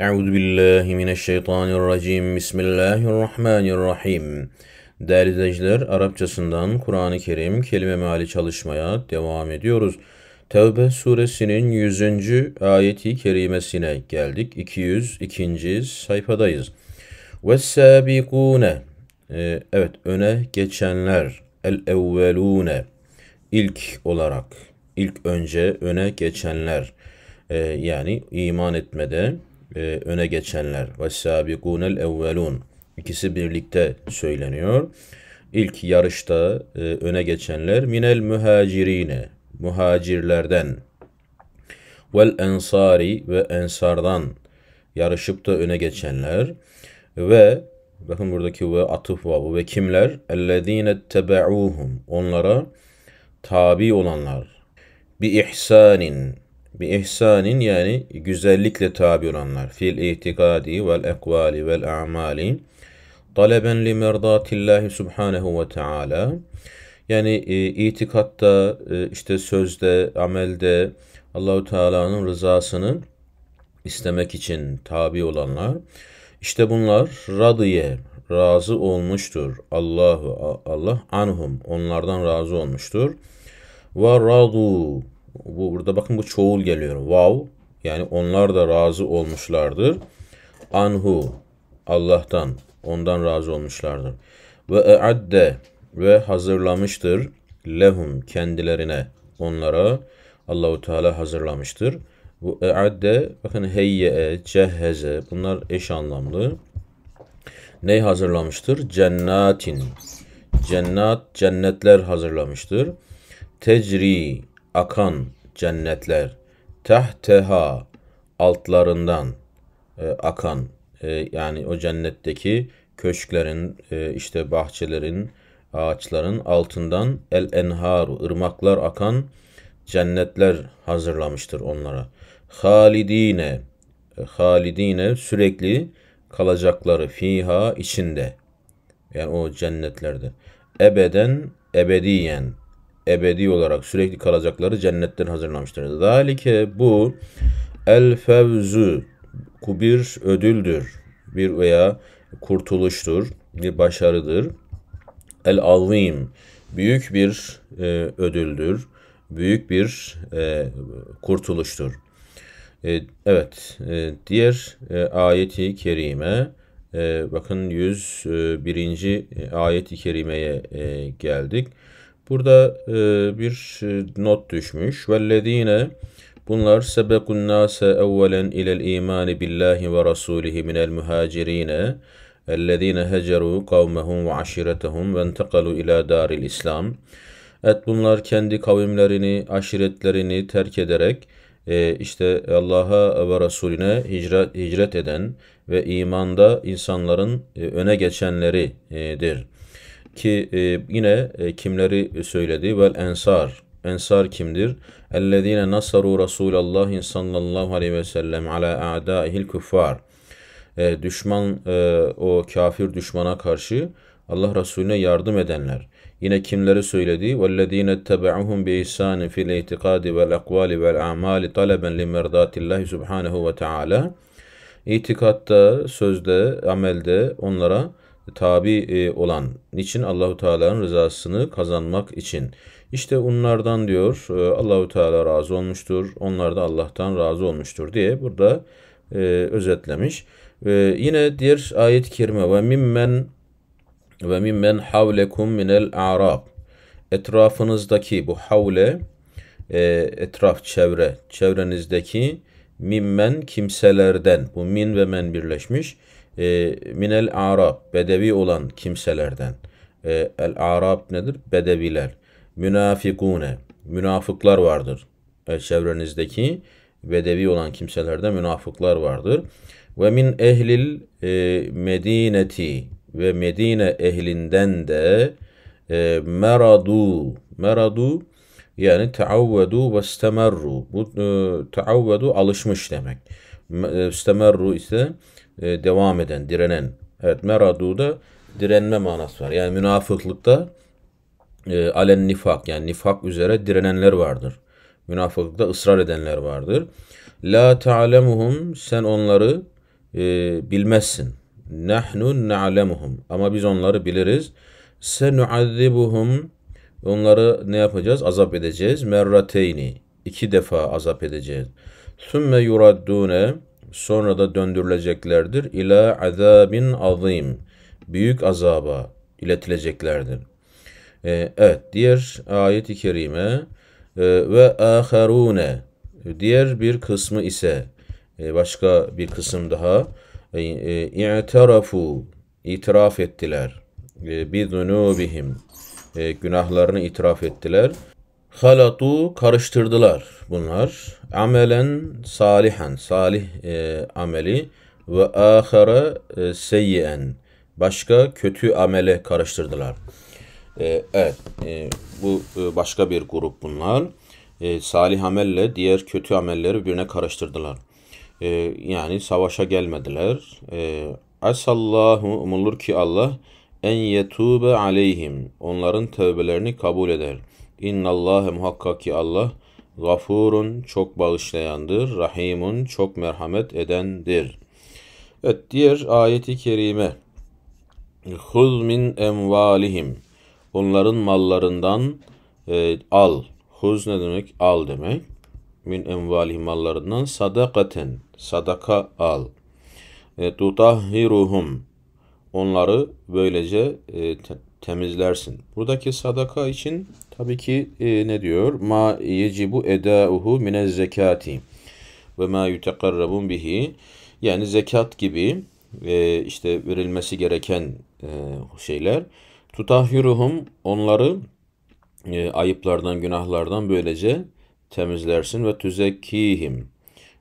أعوذ بالله من الşeytan الرجيم Bismillahirrahmanirrahim Değerli izleyiciler Arapçasından Kur'an-ı Kerim kelime meali çalışmaya devam ediyoruz. Tevbe suresinin 100. ayeti kerimesine geldik. 202. sayfadayız. Vessabikune e, Evet öne geçenler el evvelune ilk olarak ilk önce öne geçenler e, yani iman etmede e, öne geçenler ve sabikunel evvelun ikisi birlikte söyleniyor. İlk yarışta e, öne geçenler minel mühacirine muhacirlerden vel ensari ve ensardan yarışıp da öne geçenler ve bakın buradaki ve atıf vavı ve kimler ellezine tebeuhum onlara tabi olanlar bi ihsanin Bi ihsanin yani güzellikle tabi olanlar. Fil itikadi vel ekvali vel a'mali. Taleben li merdatillahi subhanehu ve teala. Yani e, itikatta, e, işte sözde, amelde Allahu Teala'nın rızasını istemek için tabi olanlar. işte bunlar radiye, razı olmuştur. Allahu Allah anhum onlardan razı olmuştur. Ve radu bu burada bakın bu çoğul geliyor. Wow. Yani onlar da razı olmuşlardır. Anhu Allah'tan ondan razı olmuşlardır. Ve eadde ve hazırlamıştır lehum kendilerine onlara Allahu Teala hazırlamıştır. Bu eadde bakın heyye, cehheze bunlar eş anlamlı. Ney hazırlamıştır? Cennatin. Cennat, cennetler hazırlamıştır. Tecri akan cennetler tehteha altlarından e, akan e, yani o cennetteki köşklerin e, işte bahçelerin ağaçların altından el enhar ırmaklar akan cennetler hazırlamıştır onlara. Halidine e, halidine sürekli kalacakları fiha içinde. Yani o cennetlerde. Ebeden ebediyen ebedi olarak sürekli kalacakları cennetten hazırlamıştır. Zalike bu el fevzu bir ödüldür. Bir veya kurtuluştur. Bir başarıdır. El alvim büyük bir e, ödüldür. Büyük bir e, kurtuluştur. E, evet. E, diğer e, ayeti kerime e, bakın 101. E, e, ayet-i kerimeye e, geldik. Burada e, bir e, not düşmüş. Vellezine bunlar sebekun nase evvelen ilel imani billahi ve rasulihi minel muhacirine ellezine heceru kavmehum ve aşiretehum ve entekalu ila daril islam. Evet bunlar kendi kavimlerini, aşiretlerini terk ederek e, işte Allah'a ve Resulüne hicret, hicret eden ve imanda insanların e, öne geçenleridir ki e, yine e, kimleri söyledi? Vel ensar. Ensar kimdir? Ellezine nasaru Resulallah sallallahu aleyhi ve sellem ala a'daihil kuffar. E, düşman e, o kafir düşmana karşı Allah Resulüne yardım edenler. Yine kimleri söyledi? وَالَّذ۪ينَ اتَّبَعُهُمْ itikadi فِي الْاِعْتِقَادِ وَالْاَقْوَالِ وَالْاَعْمَالِ طَلَبًا limerdatillahi اللّٰهِ سُبْحَانَهُ وَتَعَالَى İtikatta, sözde, amelde onlara tabi e, olan, için Allahu Teala'nın rızasını kazanmak için. İşte onlardan diyor e, Allahu Teala razı olmuştur, onlar da Allah'tan razı olmuştur diye burada e, özetlemiş. E, yine diğer ayet-i kerime ve mimmen ve mimmen havlekum minel a'rab etrafınızdaki bu havle e, etraf çevre çevrenizdeki mimmen kimselerden bu min ve men birleşmiş e, minel arab bedevi olan kimselerden. E, el arab nedir? Bedeviler. Münafikune münafıklar vardır. E, çevrenizdeki bedevi olan kimselerde münafıklar vardır. Ve min ehlil e, medineti ve Medine ehlinden de e, meradu meradu yani teavvedu ve istemerru. Bu e, teavvedu alışmış demek. İstemerru e, ise e, devam eden, direnen. Evet meradu da direnme manası var. Yani münafıklıkta e, alen nifak yani nifak üzere direnenler vardır. Münafıklıkta ısrar edenler vardır. La ta'lemuhum sen onları e, bilmezsin. Nahnu na'lemuhum ama biz onları biliriz. Senuazibuhum Onları ne yapacağız? Azap edeceğiz. Merrateyni. iki defa azap edeceğiz. Sümme yuraddune. Sonra da döndürüleceklerdir. İla azabin azim. Büyük azaba iletileceklerdir. Ee, evet. Diğer ayet-i kerime e, ve aharune. Diğer bir kısmı ise e, başka bir kısım daha e, i'tarafu itiraf ettiler bi zunubihim e, günahlarını itiraf ettiler. Halatu karıştırdılar bunlar. Amelen salihen, salih e, ameli ve ahara e, seyyen, başka kötü amele karıştırdılar. E, evet, e, bu e, başka bir grup bunlar. E, salih amelle diğer kötü amelleri birbirine karıştırdılar. E, yani savaşa gelmediler. E, Asallahu umulur ki Allah en yetube aleyhim. Onların tövbelerini kabul eder. İnnallâhe muhakkak ki Allah gafurun çok bağışlayandır. Rahimun çok merhamet edendir. Evet diğer ayeti kerime. Huz min emvalihim. Onların mallarından e, al. Huz ne demek? Al demek. Min emvalihim mallarından sadakaten. Sadaka al. E, tutahhiruhum onları böylece e, te temizlersin. Buradaki sadaka için tabii ki e, ne diyor? Ma yecibu edauhu mine zekati ve ma yutekarrabun bihi. Yani zekat gibi e, işte verilmesi gereken e, şeyler. Tutahhiruhum onları e, ayıplardan, günahlardan böylece temizlersin ve tüzekkihim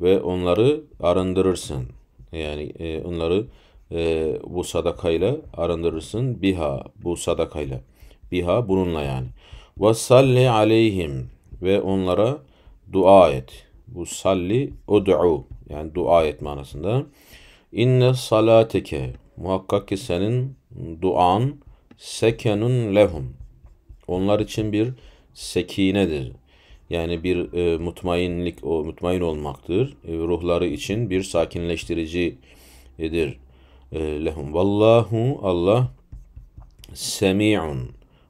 ve onları arındırırsın. Yani e, onları e, bu sadakayla arındırırsın. Biha bu sadakayla. Biha bununla yani. Ve salli aleyhim ve onlara dua et. Bu salli ud'u yani dua et manasında. inne salateke muhakkak ki senin duan sekenun lehum. Onlar için bir sekinedir. Yani bir e, mutmainlik, o mutmain olmaktır. E, ruhları için bir sakinleştiricidir e, lehum. Vallahu Allah semi'un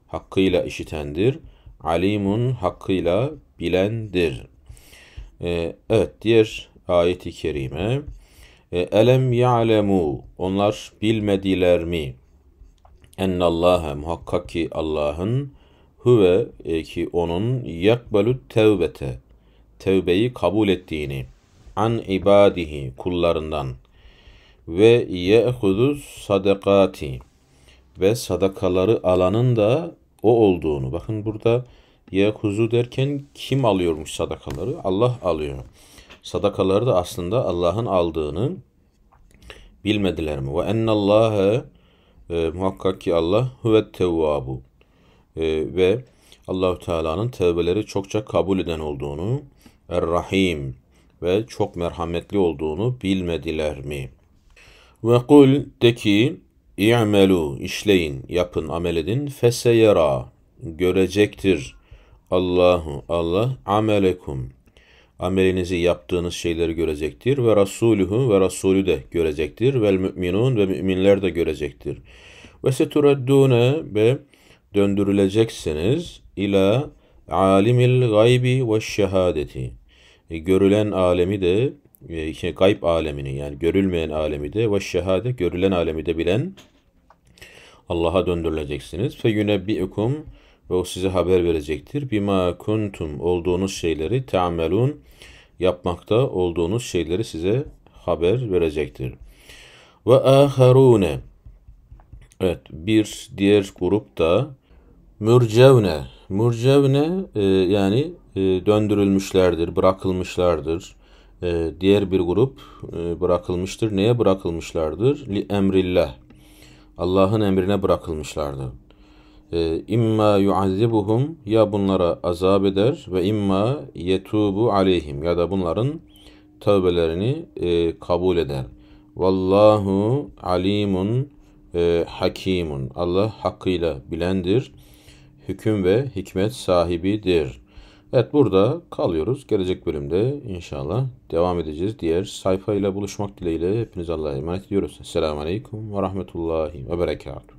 hakkıyla işitendir. Alimun hakkıyla bilendir. Ee, evet diğer ayet kerime ee, elem ya'lemu onlar bilmediler mi? Ennallaha muhakkak ki Allah'ın huve e, ki onun yakbalu tevbete tevbeyi kabul ettiğini an ibadihi kullarından ve ye'hudu sadakati ve sadakaları alanın da o olduğunu. Bakın burada ye'huzu derken kim alıyormuş sadakaları? Allah alıyor. Sadakaları da aslında Allah'ın aldığını bilmediler mi? Ve ennallâhe e, muhakkak ki Allah huvet tevvabu e, ve Allahu Teala'nın tevbeleri çokça kabul eden olduğunu, er-Rahim ve çok merhametli olduğunu bilmediler mi?'' Ve kul de ki, İ'melû, işleyin, yapın, amel edin. Feseyera, görecektir. Allahu, Allah, amelekum, amelinizi yaptığınız şeyleri görecektir. Ve Rasuluhu ve Rasulü de görecektir. ve müminun ve müminler de görecektir. Ve seturaddune ve döndürüleceksiniz ila alimil gaybi ve şehadeti. E, görülen alemi de ee, şey, gayb alemini yani görülmeyen alemi de ve şehade görülen alemi de bilen Allah'a döndürüleceksiniz. Fe yunebbi'ukum ve o size haber verecektir. Bima kuntum olduğunuz şeyleri teamelun yapmakta olduğunuz şeyleri size haber verecektir. Ve aharune Evet bir diğer grup da mürcevne. Mürcevne e, yani e, döndürülmüşlerdir, bırakılmışlardır e, diğer bir grup e, bırakılmıştır. Neye bırakılmışlardır? Li emrillah. Allah'ın emrine bırakılmışlardır. E, imma yuazibuhum ya bunlara azap eder ve imma yetubu aleyhim ya da bunların tövbelerini e, kabul eder. Vallahu alimun e, hakimun. Allah hakkıyla bilendir. Hüküm ve hikmet sahibidir.'' Evet burada kalıyoruz. Gelecek bölümde inşallah devam edeceğiz. Diğer sayfayla buluşmak dileğiyle hepiniz Allah'a emanet ediyoruz. Selamun Aleyküm ve Rahmetullahi ve Berekatuhu.